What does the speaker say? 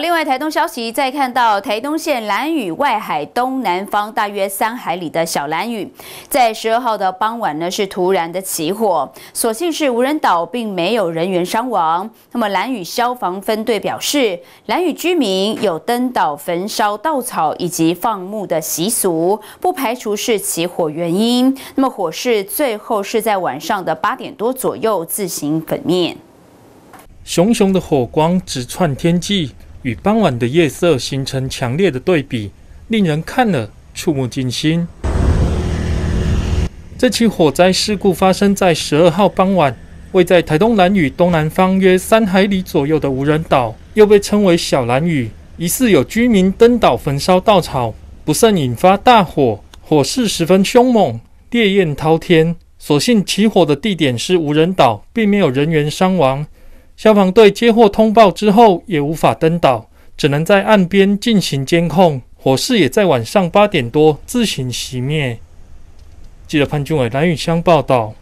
另外，台东消息再看到台东县兰屿外海东南方大约三海里的小蓝屿，在十二号的傍晚呢，是突然的起火。所幸是无人岛，并没有人员伤亡。那么，兰屿消防分队表示，兰屿居民有登岛焚烧稻草以及放牧的习俗，不排除是起火原因。那么，火势最后是在晚上的八点多左右自行粉灭。熊熊的火光直窜天际。与傍晚的夜色形成强烈的对比，令人看了触目惊心。这起火灾事故发生在十二号傍晚，位在台东兰屿东南方约三海里左右的无人岛，又被称为小兰屿。疑似有居民登岛焚烧稻草，不慎引发大火，火势十分凶猛，烈焰滔天。所幸起火的地点是无人岛，并没有人员伤亡。消防队接获通报之后，也无法登岛，只能在岸边进行监控。火势也在晚上八点多自行熄灭。记者潘俊伟、蓝宇香报道。